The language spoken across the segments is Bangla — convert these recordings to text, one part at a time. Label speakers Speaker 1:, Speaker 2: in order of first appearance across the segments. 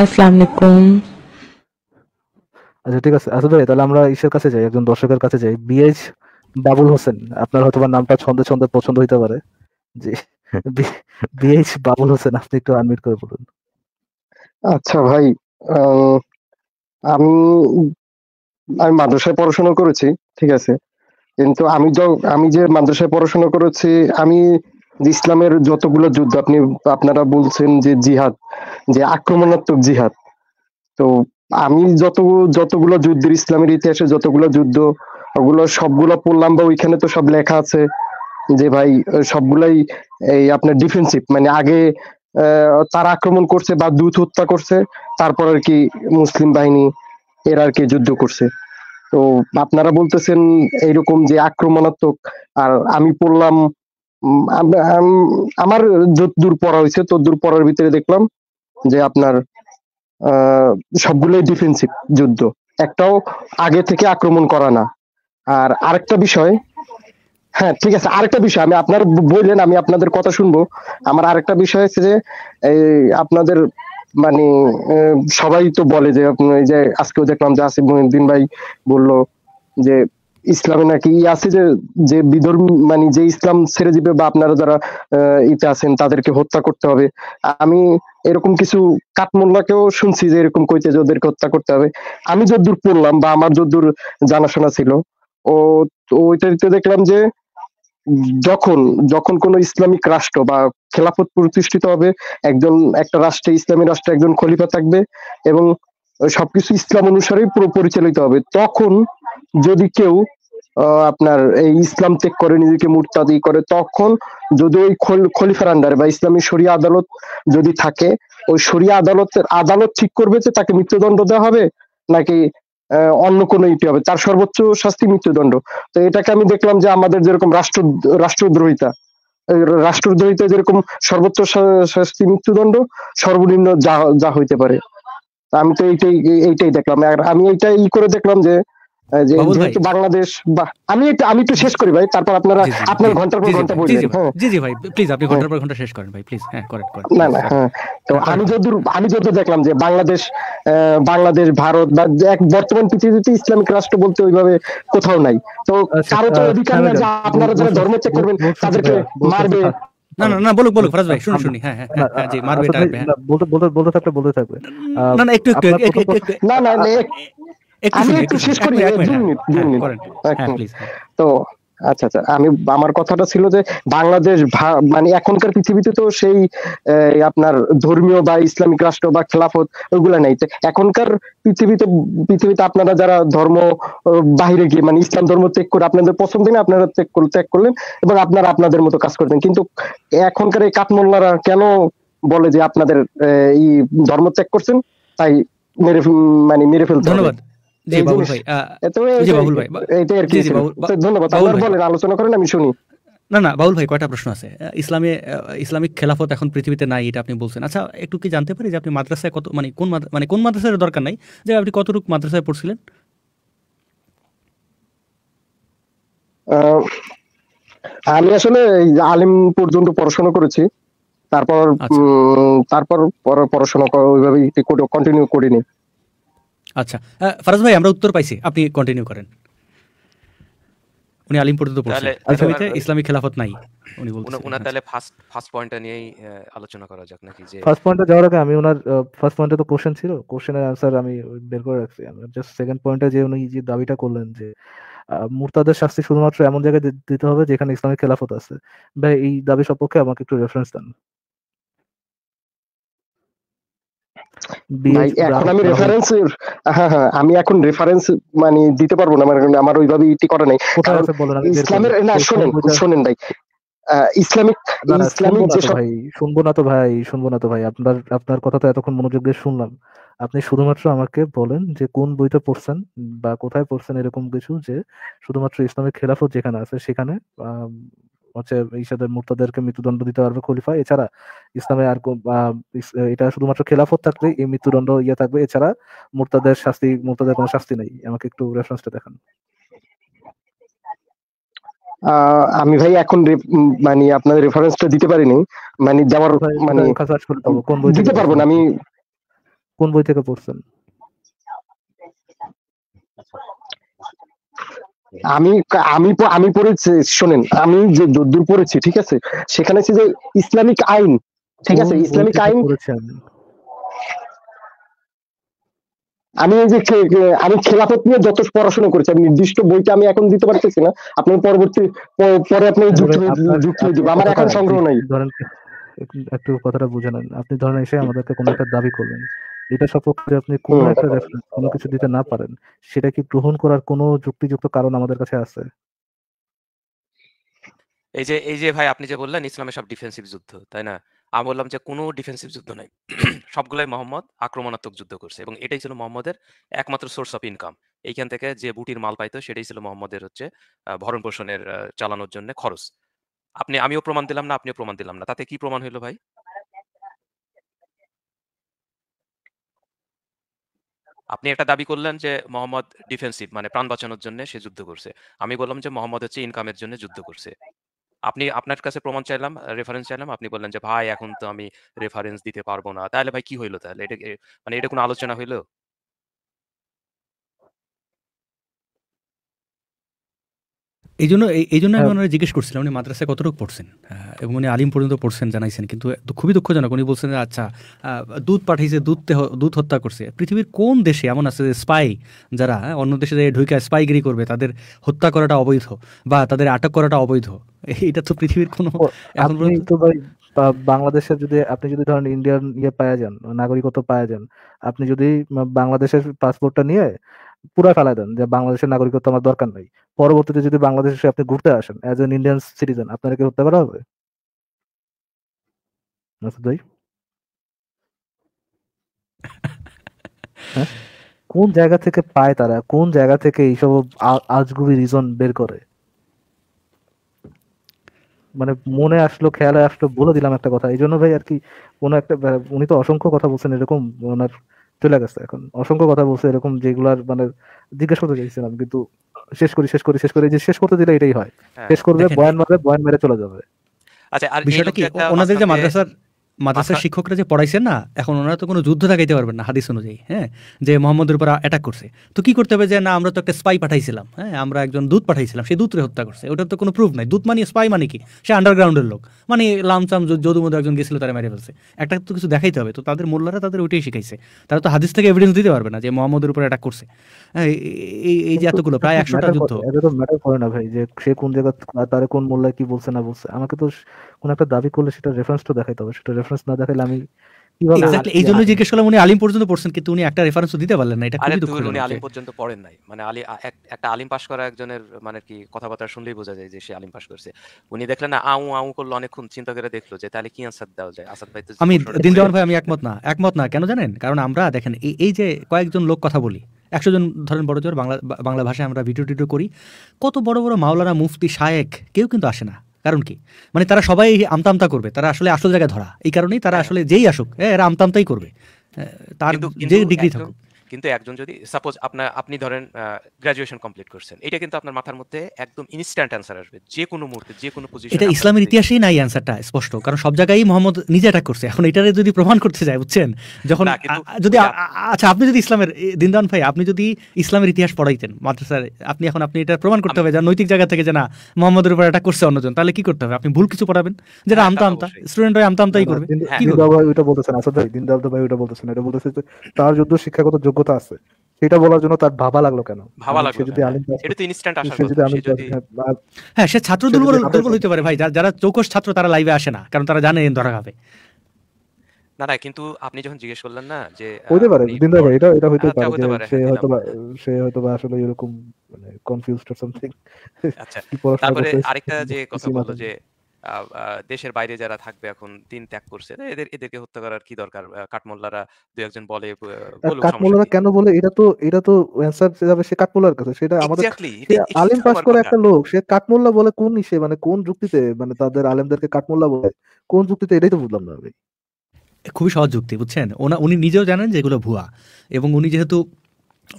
Speaker 1: আচ্ছা ঠিক আছে আসলে আচ্ছা, তাহলে আমরা ঈশ্বর কাছে যাই একজন দর্শকের কাছে যাই বিএইচ বাবুল হোসেন আপনার হয়তো নামটা ছন্দে ছন্দে পছন্দ হইতে পারে
Speaker 2: জি বিএইচ বাবুল হোসেন আপনি একটু করে বলুন আচ্ছা ভাই আমি আমি মাদ্রাসায় পড়াশোনা করেছি ঠিক আছে কিন্তু আমি আমি যে মাদ্রাসায় পড়াশোনা করেছি আমি ইসলামের যতগুলো যুদ্ধ আপনি আপনারা বলছেন যে জিহাদ যে আক্রমণাত্মক জিহাদ তো আমি যত যতগুলো যুদ্ধের ইসলামের ইতিহাসে যতগুলো যুদ্ধ ওগুলো সবগুলো পড়লাম বা ওইখানে তো সব লেখা আছে যে ভাই সবগুলাই এই আপনার ডিফেন্সিভ মানে আগে তারা আক্রমণ করছে বা দূত হত্যা করছে তারপর আর কি মুসলিম বাহিনী এরা আর কি যুদ্ধ করছে তো আপনারা বলতেছেন এইরকম যে আক্রমণাত্মক আর আমি পড়লাম আমার যতদূর পড়া হয়েছে ততদূর পড়ার ভিতরে দেখলাম যে আপনার সবগুলোই ডিফেন্সিভ যুদ্ধ একটাও আগে থেকে আক্রমণ করা না আর আরেকটা বিষয় হ্যাঁ ঠিক আছে আরেকটা বিষয় আমি আপনার বললেন আমি আপনাদের কথা শুনবো আমার আরেকটা বিষয় হচ্ছে যে এই আপনাদের মানে সবাই তো বলে যে এই যে আজকেও দেখলাম যে আসিফ মহিউদ্দিন ভাই বললো যে ইসলামে নাকি ই আছে যে যে বিধর্ম মানে যে ইসলাম ছেড়ে দিবে বা আপনারা যারা ইতে আছেন তাদেরকে হত্যা করতে হবে আমি এরকম কিছু কাঠমোল্লাকেও শুনছি যে এরকম কইতে যে ওদেরকে হত্যা করতে হবে আমি যদ্দূর পড়লাম বা আমার যদ্দূর জানাশোনা ছিল ও ওইটাতে দেখলাম যে যখন যখন কোন ইসলামিক রাষ্ট্র বা খেলাফত প্রতিষ্ঠিত হবে একজন একটা রাষ্ট্রে ইসলামী রাষ্ট্রে একজন খলিফা থাকবে এবং সবকিছু ইসলাম অনুসারেই পরিচালিত হবে তখন যদি কেউ আপনার এই ইসলাম ত্যাগ করে নিজেকে মুরতাদি করে তখন যদি ওই খলিফার আন্ডার বা ইসলামী শরিয়া আদালত যদি থাকে ওই শরিয়া আদালতের আদালত ঠিক করবে যে তাকে মৃত্যুদণ্ড দেওয়া হবে নাকি অন্য কোনো ইটি হবে তার সর্বোচ্চ শাস্তি মৃত্যুদণ্ড তো এটাকে আমি দেখলাম যে আমাদের যেরকম রাষ্ট্র রাষ্ট্রদ্রোহিতা রাষ্ট্রদ্রোহিতা যেরকম সর্বোচ্চ শাস্তি মৃত্যুদণ্ড সর্বনিম্ন যা যা হইতে পারে আমি তো এইটাই এইটাই দেখলাম আর আমি এইটাই ই করে দেখলাম যে যেহেতু বাংলাদেশ বা আমি আমি একটু শেষ করি ভাই তারপর আপনারা আপনার ঘন্টার পর ঘন্টা হ্যাঁ।
Speaker 3: জি জি ভাই প্লিজ আপনি হ্যাঁ। ঘন্টার পর ঘন্টা শেষ করেন ভাই প্লিজ হ্যাঁ করেন করেন না না হ্যাঁ।
Speaker 2: তো আমি যতদূর আমি দেখলাম যে বাংলাদেশ বাংলাদেশ ভারত বা এক বর্তমান পৃথিবীতে ইসলামিক রাষ্ট্র বলতে ওইভাবে কোথাও নাই তো আচ্ছা,
Speaker 1: আচ্ছা, কারো তো অধিকার না যে আপনারা যারা ধর্ম চেক করবেন তাদেরকে মারবে
Speaker 3: না না না বলুক বলুক ফরাজ ভাই শুনুন শুনি হ্যাঁ হ্যাঁ জি মারবে আচ্ছা,
Speaker 1: বলতে বলতে বলতে থাকবে বলতে থাকবে না না একটু একটু না না
Speaker 2: তো আচ্ছা আচ্ছা আমি আমার কথাটা ছিল যে বাংলাদেশ মানে এখনকার পৃথিবীতে তো সেই আপনার ধর্মীয় বা ইসলামিক রাষ্ট্র বা খেলাফত ওইগুলা নাই এখনকার পৃথিবীতে পৃথিবীতে আপনারা যারা ধর্ম বাহিরে গিয়ে মানে ইসলাম ধর্ম ত্যাগ করে আপনাদের পছন্দ না আপনারা ত্যাগ ত্যাগ করলেন এবং আপনারা আপনাদের মতো কাজ করতেন কিন্তু এখনকার এই কাঠমোল্লারা কেন বলে যে আপনাদের এই ধর্ম ত্যাগ করছেন তাই মেরে মানে মেরে ফেলতে ধন্যবাদ ইসলামিক
Speaker 3: খেলাফত এখন পৃথিবীতে নাই এটা আপনি বলছেন আচ্ছা একটু কি জানতে পারি যে আপনি মাদ্রাসায় কত মানে কোন মানে কোন মাদ্রাসার দরকার নাই যে আপনি কতটুক মাদ্রাসায় পড়ছিলেন
Speaker 2: আমি আসলে আলিম পর্যন্ত পড়াশোনা করেছি তারপর আচ্ছা। তারপর পড়াশোনা ওইভাবে
Speaker 3: কন্টিনিউ করিনি আচ্ছা ফারাজ ভাই আমরা উত্তর পাইছি আপনি কন্টিনিউ করেন উনি আলিম তো পড়ছেন আলফাবিতে ইসলামিক খেলাফত নাই উনি বলছেন উনি আচ্ছা।
Speaker 4: তাহলে ফার্স্ট ফার্স্ট পয়েন্টটা নিয়েই আলোচনা করা যাক নাকি যে ফার্স্ট পয়েন্টে
Speaker 1: যাওয়ার আগে আমি উনার ফার্স্ট পয়েন্টে তো কোশ্চেন ছিল কোশ্চেনের आंसर আমি বের করে রাখছি আমি জাস্ট সেকেন্ড পয়েন্টে যে উনি যে দাবিটা করলেন যে মুরতাদের শাস্তি শুধুমাত্র এমন জায়গায় দিতে হবে যেখানে ইসলামিক খেলাফত আছে ভাই এই দাবি সপক্ষে
Speaker 2: আমাকে একটু রেফারেন্স দেন এখন আমি রেফারেন্স হ্যাঁ হ্যাঁ আমি এখন রেফারেন্স মানে দিতে পারবো না মানে আমার ওইভাবে ইটি করা নাই কারণ ইসলামের না শোনেন শোনেন ভাই ইসলামিক ইসলামিক যে ভাই
Speaker 1: শুনবো না তো ভাই শুনবো না তো ভাই আপনার আপনার কথা তো এতক্ষণ মনোযোগ দিয়ে শুনলাম আপনি শুধুমাত্র আমাকে বলেন যে কোন বইটা পড়ছেন বা কোথায় পড়ছেন এরকম কিছু যে শুধুমাত্র ইসলামের খেলাফত যেখানে আছে সেখানে হচ্ছে ইসাদের মুক্তাদেরকে মৃত্যুদণ্ড দিতে পারবে খলিফা এছাড়া ইসলামে আর এটা শুধুমাত্র খেলাফত থাকলে এই মৃত্যুদণ্ড ইয়ে থাকবে এছাড়া মুক্তাদের শাস্তি মুক্তাদের কোনো শাস্তি নেই আমাকে একটু রেফারেন্সটা দেখান
Speaker 2: আমি ভাই এখন মানে আপনাদের রেফারেন্সটা দিতে পারিনি মানে যাওয়ার মানে দিতে পারবো না আমি কোন বই থেকে পড়ছেন আমি আমি আমি পড়েছি শোনেন আমি যে যদ্দুর পড়েছি ঠিক আছে সেখানে যে ইসলামিক আইন ঠিক আছে ইসলামিক আইন আমি এই যে আমি খেলাফত নিয়ে যত পড়াশোনা করেছি আমি নির্দিষ্ট বইটা আমি এখন দিতে পারতেছি না আপনার পরবর্তী পরে আপনি আচ্ছা, যুক্ত হয়ে আচ্ছা, যাবে আমার এখন সংগ্রহ নাই
Speaker 1: ধরেন একটু কথাটা বুঝে নেন আপনি ধরেন এসে আমাদেরকে কোনো একটা দাবি করবেন এটা সপক্ষে আপনি কোনো একটা রেফারেন্স কোনো কিছু দিতে না পারেন সেটা কি গ্রহণ করার কোনো যুক্তিযুক্ত কারণ আমাদের কাছে আছে
Speaker 4: এই যে এই যে ভাই আপনি যে বললেন ইসলামে সব ডিফেন্সিভ যুদ্ধ তাই না আমি বললাম যে কোনো ডিফেন্সিভ যুদ্ধ নাই সবগুলাই মোহাম্মদ আক্রমণাত্মক যুদ্ধ করছে এবং এটাই ছিল মোহাম্মদের একমাত্র সোর্স অফ ইনকাম এইখান থেকে যে বুটির মাল পাইতো সেটাই ছিল মোহাম্মদের হচ্ছে ভরণ পোষণের চালানোর জন্য খরচ আপনি আমিও প্রমাণ দিলাম না আপনিও প্রমাণ দিলাম না তাতে কি প্রমাণ হইলো ভাই আপনি একটা দাবি করলেন যে মোহাম্মদ ডিফেন্সিভ মানে প্রাণ বাঁচানোর জন্য সে যুদ্ধ করছে আমি বললাম যে মোহাম্মদ হচ্ছে ইনকামের জন্য যুদ্ধ করছে আপনি আপনার কাছে প্রমাণ চাইলাম রেফারেন্স চাইলাম আপনি বললেন যে ভাই এখন তো আমি রেফারেন্স দিতে পারবো না তাহলে ভাই কি হইলো তাহলে এটা মানে এটা কোনো আলোচনা হইলো
Speaker 3: এই জন্য এই জন্য আমি হ্যাঁ। ওনারা জিজ্ঞেস করছিলাম উনি মাদ্রাসায় কতটুকু পড়ছেন এবং উনি আলিম পর্যন্ত পড়ছেন জানাইছেন কিন্তু খুবই দুঃখজনক উনি বলছেন আচ্ছা দুধ পাঠিয়েছে দুধ দুধ হত্যা করছে পৃথিবীর কোন দেশে এমন আছে যে স্পাই যারা হ্যাঁ, অন্য দেশে যে ঢুকে স্পাইগিরি করবে তাদের হত্যা করাটা অবৈধ বা তাদের আটক করাটা অবৈধ এটা তো পৃথিবীর কোনো এখন
Speaker 1: পর্যন্ত বাংলাদেশে যদি আপনি যদি ধরেন ইন্ডিয়ান ইয়ে পাওয়া যান নাগরিকত্ব পাওয়া যান আপনি যদি বাংলাদেশের পাসপোর্টটা নিয়ে পুরা ফেলা দেন যে বাংলাদেশের নাগরিকত্ব আমার দরকার নাই পরবর্তীতে যদি বাংলাদেশে আপনি ঘুরতে আসেন অ্যাজ এন ইন্ডিয়ান সিটিজেন আপনার কি হত্যা করা হবে আচ্ছা, হ্যাঁ? কোন জায়গা থেকে পায় তারা কোন জায়গা থেকে এইসব আজগুবি রিজন বের করে মানে মনে আসলো খেয়ালে আসলো বলে দিলাম একটা কথা এই জন্য ভাই আর কি কোনো একটা উনি তো অসংখ্য কথা বলছেন এরকম ওনার চলে গেছে এখন অসংখ্য কথা বলছে এরকম যেগুলার মানে জিজ্ঞেস করতে চাইছিলাম কিন্তু শেষ করি শেষ করি শেষ করি যে শেষ করতে দিলে এটাই হয় হ্যাঁ, শেষ করবে বয়ান মারবে বয়ান মেরে চলে যাবে
Speaker 4: আচ্ছা
Speaker 3: আর বিষয়টা কি ওনাদের যে মাদ্রাসার মাদ্রাসার আচ্ছা। শিক্ষকরা যে পড়াইছেন না এখন ওনারা তো কোনো যুদ্ধ দেখাইতে পারবেন না হাদিস অনুযায়ী হ্যাঁ যে মোহাম্মদের উপর অ্যাটাক করছে তো কি করতে হবে যে না আমরা তো একটা স্পাই পাঠাইছিলাম হ্যাঁ আমরা একজন দুধ পাঠাইছিলাম সেই দুধরে হত্যা করছে ওটার তো কোনো প্রুফ নাই দুধ মানে স্পাই মানে কি সে আন্ডারগ্রাউন্ডের লোক মানে লামচাম যদু মধ্যে একজন গেছিল তারা মেরে ফেলছে একটা তো কিছু দেখাইতে হবে তো তাদের মোল্লারা তাদের ওইটাই শিখাইছে তারা তো হাদিস থেকে এভিডেন্স দিতে পারবে না যে মোহাম্মদের উপর অ্যাটাক করছে হ্যাঁ, এই যে এতগুলো প্রায় একশোটা যুদ্ধ
Speaker 1: ম্যাটার করে না ভাই যে সে কোন জায়গা তারা কোন মোল্লা কি বলছে না বলছে আমাকে তো কোন
Speaker 3: একটা দাবি করলে সেটা রেফারেন্স তো দেখাইতে হবে সেটা রেফারেন্স না দেখাইলে আমি এই জন্য জিজ্ঞেস করলাম উনি আলিম পর্যন্ত পড়ছেন কিন্তু উনি একটা রেফারেন্স দিতে পারলেন না এটা খুবই উনি আলিম
Speaker 4: পর্যন্ত পড়েন নাই মানে আলি একটা আলিম পাস করা একজনের মানে কি কথাবার্তা শুনলেই বোঝা যায় যে সে আলিম পাস করছে উনি দেখলেন না আউ আউ করলো অনেকক্ষণ চিন্তা করে দেখলো যে তাহলে কি দেওয়া যায় আসাদ ভাই তো আমি দিন ভাই
Speaker 3: আমি একমত না একমত না কেন জানেন কারণ আমরা দেখেন এই যে কয়েকজন লোক কথা বলি একশো জন ধরেন বড় জোর বাংলা বাংলা ভাষায় আমরা ভিডিও টিডিও করি কত বড় বড় মাওলানা মুফতি শায়েক কেউ কিন্তু আসে না কারণ কি মানে তারা সবাই আমতামতা করবে তারা আসলে আসল জায়গায় ধরা এই কারণেই তারা হ্যাঁ। আসলে যেই আসুক হ্যাঁ এরা আমতামতাই করবে তার যে ডিগ্রি থাকুক
Speaker 4: কিন্তু একজন যদি সাপোজ আপনার আপনি ধরেন গ্রাজুয়েশন কমপ্লিট করছেন এটা কিন্তু আপনার মাথার মধ্যে একদম ইনস্ট্যান্ট অ্যান্সার আসবে যে কোনো মুহূর্তে যে কোনো পজিশন এটা ইসলামের
Speaker 3: ইতিহাসেই নাই অ্যান্সারটা স্পষ্ট কারণ সব জায়গায় মোহাম্মদ নিজে অ্যাটাক করছে এখন এটারে যদি প্রমাণ করতে যায় বুঝছেন যখন যদি আচ্ছা আপনি যদি ইসলামের দিনদান ভাই আপনি যদি ইসলামের ইতিহাস পড়াইতেন মাদ্রাসার আপনি এখন আপনি এটা প্রমাণ করতে হবে যে নৈতিক জায়গা থেকে যে না মোহাম্মদের উপর অ্যাটাক করছে অন্যজন তাহলে কি করতে হবে আপনি ভুল কিছু পড়াবেন যেটা হ্যাঁ, আমতা আমতা স্টুডেন্ট হয় আমতা আমতাই করবে দিন
Speaker 4: হ্যাঁ।
Speaker 1: ভাই ওটা বলতেছেন আসাদ ভাই দিন ভাই ওটা বলতেছেন এটা বলতেছে তার যুদ্ধ শিক্ষাগত যোগ্য যোগ্যতা আছে সেটা বলার জন্য তার ভাবা লাগলো কেন ভাবা
Speaker 4: হ্যাঁ,
Speaker 3: হ্যাঁ সে ছাত্র দুর্বল দুর্বল পারে ভাই যারা চৌকস ছাত্র তারা লাইভে আসে না কারণ তারা জানে ধরা
Speaker 4: না না কিন্তু আপনি যখন জিজ্ঞেস করলেন না যে হইতে পারে দিনদা ভাই এটা এটা হ্যাঁ, পারে সে হ্যাঁ, হয়তো
Speaker 3: সে হয়তো আসলে এরকম মানে কনফিউজড
Speaker 1: অর সামথিং আচ্ছা তারপরে আরেকটা
Speaker 4: যে কথা বলতো যে দেশের বাইরে যারা থাকবে এখন দিন ত্যাগ করছে এদের এদেরকে হত্যা করার কি দরকার কাঠমোল্লারা দু একজন বলে কাঠমোল্লারা
Speaker 1: কেন বলে এটা তো এটা তো অ্যান্সার যাবে সে কাঠমোল্লার কাছে সেটা আমাদের আলেম পাস করে একটা লোক সে কাঠমোল্লা বলে কোন ইসে মানে কোন যুক্তিতে মানে তাদের আলেমদেরকে কাঠমোল্লা বলে কোন যুক্তিতে এটাই তো বুঝলাম না
Speaker 3: খুবই সহজ যুক্তি বুঝছেন ওনা উনি নিজেও জানেন যে এগুলো ভুয়া এবং উনি যেহেতু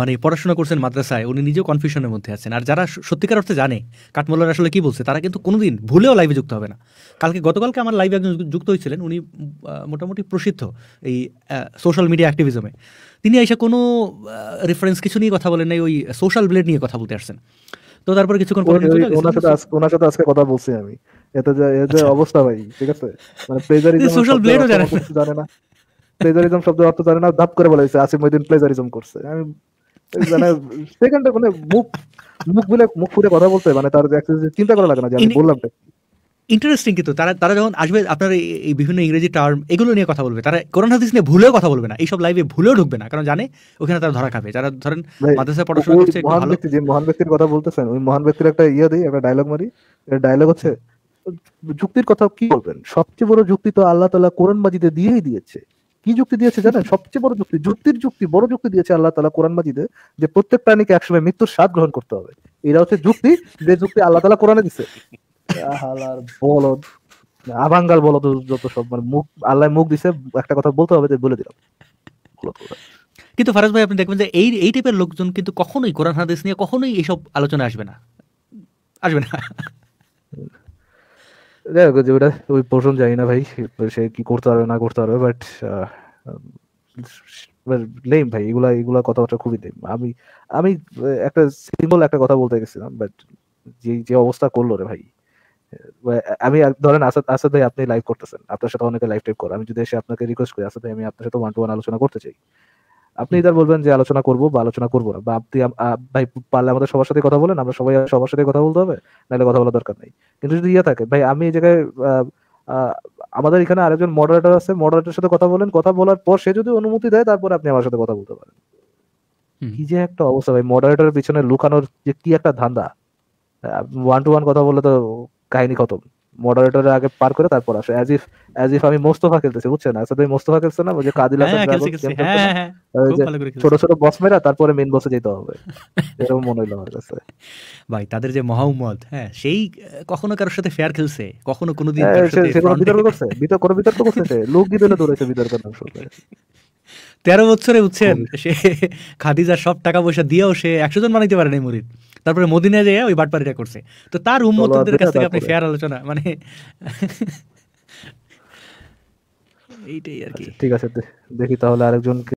Speaker 3: মানে পড়াশোনা করছেন মাদ্রাসায় উনি নিজেও কনফিউশনের মধ্যে আছেন আর যারা সত্যিকার অর্থে জানে কাঠমোল্লার আসলে কি বলছে তারা কিন্তু কোনোদিন ভুলেও লাইভে যুক্ত হবে না কালকে গতকালকে আমার লাইভে একজন যুক্ত হয়েছিলেন উনি মোটামুটি প্রসিদ্ধ এই সোশ্যাল মিডিয়া অ্যাক্টিভিজমে তিনি এসে কোনো রেফারেন্স কিছু নিয়ে কথা বলেন নাই ওই সোশ্যাল ব্লেড নিয়ে কথা বলতে আসছেন
Speaker 1: তো তারপরে কিছুক্ষণ সাথে আজকে কথা বলছি আমি এটা যে এই যে আচ্ছা। অবস্থা ভাই ঠিক আছে মানে প্লেজারিজম সোশ্যাল ব্লেডও জানে না প্লেজারিজম শব্দ অর্থ জানে না ধাপ করে বলেছে আসিফ মহিদিন প্লেজারিজম করছে আমি মানে সেকেন্ডে মানে মুখ মুখ বলে মুখ কথা বলতে মানে তার চিন্তা করা লাগে না বললাম
Speaker 3: ইন্টারেস্টিং কিন্তু তারা তারা যখন আসবে আপনার এই বিভিন্ন ইংরেজি টার্ম এগুলো নিয়ে কথা বলবে তারা কোরআন হাদিস নিয়ে ভুলেও কথা বলবে না এইসব লাইভে ভুলেও ঢুকবে না কারণ জানে ওখানে তারা ধরা খাবে যারা ধরেন মাদ্রাসা পড়াশোনা করছে মহান ব্যক্তি
Speaker 1: যে মহান ব্যক্তির কথা বলতেছেন ওই মহান ব্যক্তির একটা ইয়ে দেই একটা ডায়লগ মারি ডায়লগ হচ্ছে যুক্তির কথা কি বলবেন সবচেয়ে বড় যুক্তি তো আল্লাহ তালা কোরআন মাজিদে দিয়েই দিয়েছে কি যুক্তি দিয়েছে জানেন সবচেয়ে বড় যুক্তি যুক্তির যুক্তি বড় যুক্তি দিয়েছে আল্লাহ তালা কোরআন মাজিদে যে প্রত্যেক প্রাণীকে একসময় মৃত্যুর স্বাদ গ্রহণ করতে হবে এটা হচ্ছে যুক্তি যে যুক্তি আল্লাহ তালা কোরআনে দিচ্ছে বলদ আভাঙ্গাল বলদ যত সব মানে মুখ আল্লাহ মুখ দিছে একটা কথা বলতে হবে যে বলে দিলাম
Speaker 3: কিন্তু ফারাজ ভাই আপনি দেখবেন যে এই এই টাইপের লোকজন কিন্তু কখনোই কোরআন হাদিস নিয়ে কখনোই এইসব আলোচনা আসবে না আসবে না
Speaker 1: দেখো যে ওই পোর্শন জানি না ভাই সে কি করতে পারবে না করতে পারবে বাট লেম ভাই এগুলা এগুলা কথাবার্তা খুবই নেই আমি আমি একটা সিম্পল একটা কথা বলতে গেছিলাম বাট যে যে অবস্থা করলো রে ভাই আমি ধরেন আসাদ আসাদ ভাই আপনি লাইভ করতেছেন আপনার সাথে অনেকে লাইভ টাইপ করে আমি যদি এসে আপনাকে রিকোয়েস্ট করি আসাদ ভাই আমি আপনার সাথে ওয়ান টু ওয়ান আলোচনা করতে চাই আপনি ইদার বলবেন যে আলোচনা করব বা আলোচনা করবো না বা আপনি ভাই পারলে আমাদের সবার সাথে কথা বলেন আমরা সবাই সবার সাথে কথা বলতে হবে নাহলে কথা বলার দরকার নেই কিন্তু যদি ইয়ে থাকে ভাই আমি এই জায়গায় আমাদের এখানে আরেকজন মডারেটর আছে মডারেটরের সাথে কথা বলেন কথা বলার পর সে যদি অনুমতি দেয় তারপর আপনি আমার সাথে কথা বলতে পারেন কি যে একটা অবস্থা ভাই মডারেটরের পিছনে লুকানোর যে কি একটা ধান্দা ওয়ান টু ওয়ান কথা বললে তো কাহিনী খতম মডারেটরের আগে পার করে তারপর আসে অ্যাজ ইফ অ্যাজ ইফ আমি মোস্তফা খেলতেছি বুঝছেন আচ্ছা তুমি মোস্তফা খেলছো না ওই যে কাদিল হ্যাঁ, হ্যাঁ, হ্যাঁ, ছোট ছোট বস মেরা তারপরে মেন বসে যেতে হবে এরকম মনে হলো আমার কাছে ভাই তাদের যে মহাউম্মদ
Speaker 3: হ্যাঁ সেই কখনো কারোর সাথে ফেয়ার খেলছে কখনো কোনো কোনোদিন বিতর্ক
Speaker 1: করছে বিতর্ক করে বিতর্ক করছে লোক গীতনে দৌড়েছে বিতর্ক
Speaker 3: তেরো বছরে উঠছেন সে খাদিজার সব টাকা পয়সা দিয়েও সে একশো জন বানাইতে পারে নাই মুরিদ তারপরে মদিনায় যেয়ে ওই বাটপাড়িটা করছে তো তার উম্মতদের কাছ থেকে আপনি ফেয়ার আলোচনা মানে এইটাই আর কি
Speaker 1: আচ্ছা, ঠিক আছে দেখি তাহলে আরেকজনকে